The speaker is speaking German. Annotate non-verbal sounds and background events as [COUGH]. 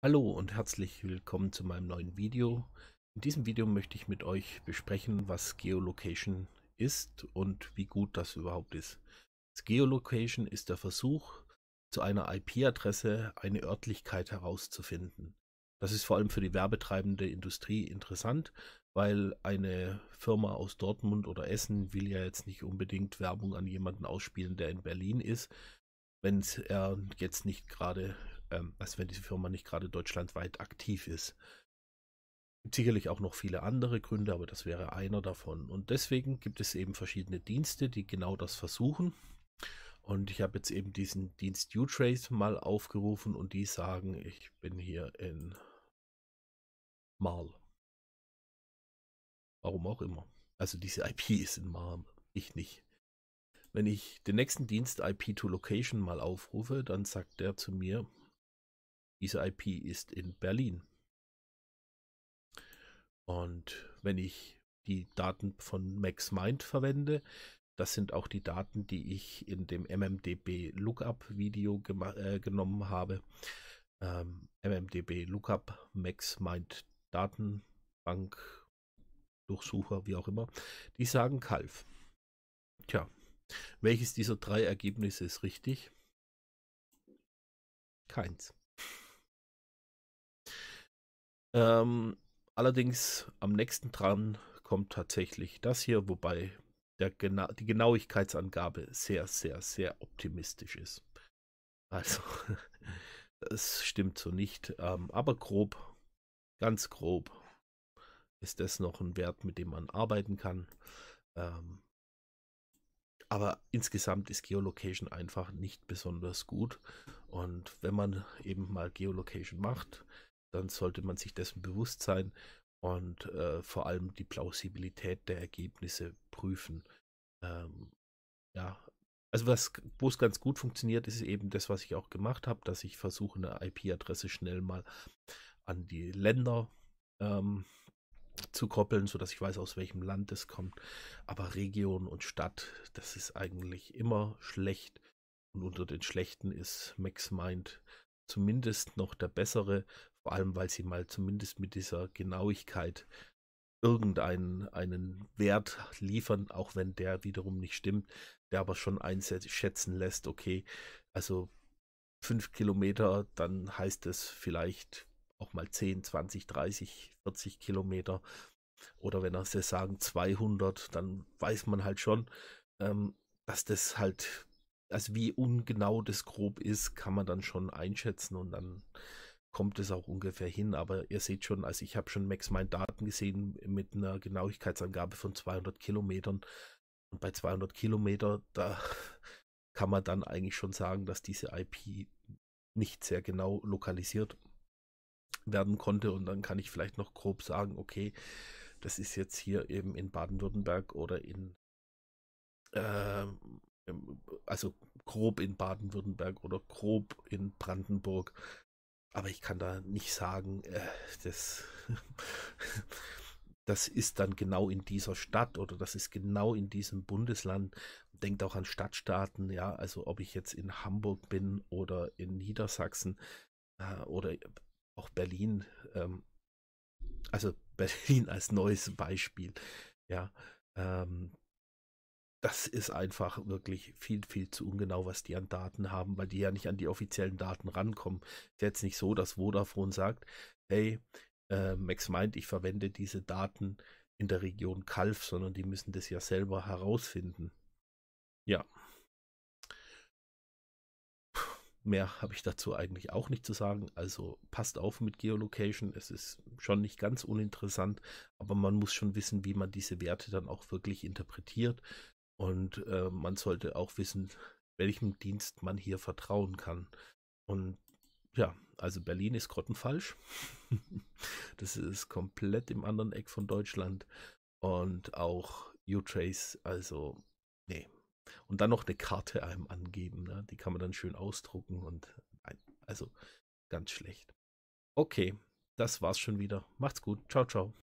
Hallo und herzlich willkommen zu meinem neuen Video. In diesem Video möchte ich mit euch besprechen, was Geolocation ist und wie gut das überhaupt ist. Das Geolocation ist der Versuch, zu einer IP-Adresse eine Örtlichkeit herauszufinden. Das ist vor allem für die werbetreibende Industrie interessant, weil eine Firma aus Dortmund oder Essen will ja jetzt nicht unbedingt Werbung an jemanden ausspielen, der in Berlin ist, wenn er jetzt nicht gerade ähm, als wenn diese Firma nicht gerade deutschlandweit aktiv ist. Sicherlich auch noch viele andere Gründe, aber das wäre einer davon. Und deswegen gibt es eben verschiedene Dienste, die genau das versuchen. Und ich habe jetzt eben diesen Dienst U-Trace mal aufgerufen und die sagen, ich bin hier in Marl. Warum auch immer. Also diese IP [LAUGHS] ist in Marl, ich nicht. Wenn ich den nächsten Dienst IP to Location mal aufrufe, dann sagt der zu mir, diese IP ist in Berlin. Und wenn ich die Daten von MaxMind verwende, das sind auch die Daten, die ich in dem MMDB Lookup Video äh, genommen habe. Ähm, MMDB Lookup MaxMind Datenbank Durchsucher, wie auch immer, die sagen Kalf. Tja, welches dieser drei Ergebnisse ist richtig? Keins. Ähm, allerdings am nächsten dran kommt tatsächlich das hier, wobei der Gena die Genauigkeitsangabe sehr, sehr, sehr optimistisch ist. Also, [LAUGHS] das stimmt so nicht. Ähm, aber grob, ganz grob, ist das noch ein Wert, mit dem man arbeiten kann. Ähm, aber insgesamt ist Geolocation einfach nicht besonders gut. Und wenn man eben mal Geolocation macht, dann sollte man sich dessen bewusst sein und äh, vor allem die Plausibilität der Ergebnisse prüfen. Ähm, ja, also was, wo es ganz gut funktioniert, ist eben das, was ich auch gemacht habe, dass ich versuche, eine IP-Adresse schnell mal an die Länder ähm, zu koppeln, sodass ich weiß, aus welchem Land es kommt. Aber Region und Stadt, das ist eigentlich immer schlecht. Und unter den Schlechten ist MaxMind zumindest noch der bessere, vor allem, weil sie mal zumindest mit dieser Genauigkeit irgendeinen einen Wert liefern, auch wenn der wiederum nicht stimmt, der aber schon einschätzen lässt, okay, also fünf Kilometer, dann heißt es vielleicht auch mal 10, 20, 30, 40 Kilometer. Oder wenn er sie sagen 200, dann weiß man halt schon, ähm, dass das halt, also wie ungenau das grob ist, kann man dann schon einschätzen und dann kommt es auch ungefähr hin. Aber ihr seht schon, also ich habe schon Max meinen Daten gesehen mit einer Genauigkeitsangabe von 200 Kilometern. Und bei 200 Kilometer, da [LAUGHS] kann man dann eigentlich schon sagen, dass diese IP nicht sehr genau lokalisiert werden konnte. Und dann kann ich vielleicht noch grob sagen, okay, das ist jetzt hier eben in Baden-Württemberg oder in, äh, also grob in Baden-Württemberg oder grob in Brandenburg aber ich kann da nicht sagen, äh, das, [LAUGHS] das ist dann genau in dieser Stadt oder das ist genau in diesem Bundesland. Denkt auch an Stadtstaaten, ja, also ob ich jetzt in Hamburg bin oder in Niedersachsen äh, oder auch Berlin, ähm, also [LAUGHS] Berlin als neues Beispiel, ja, ähm, das ist einfach wirklich viel, viel zu ungenau, was die an Daten haben, weil die ja nicht an die offiziellen Daten rankommen. Ist jetzt nicht so, dass Vodafone sagt, hey, äh, Max meint, ich verwende diese Daten in der Region Kalf, sondern die müssen das ja selber herausfinden. Ja. Mehr habe ich dazu eigentlich auch nicht zu sagen. Also passt auf mit Geolocation. Es ist schon nicht ganz uninteressant, aber man muss schon wissen, wie man diese Werte dann auch wirklich interpretiert und äh, man sollte auch wissen, welchem Dienst man hier vertrauen kann. Und ja, also Berlin ist grottenfalsch. [LAUGHS] das ist komplett im anderen Eck von Deutschland. Und auch U-Trace, also nee. Und dann noch eine Karte einem angeben. Ne? Die kann man dann schön ausdrucken und also ganz schlecht. Okay, das war's schon wieder. Macht's gut. Ciao, ciao.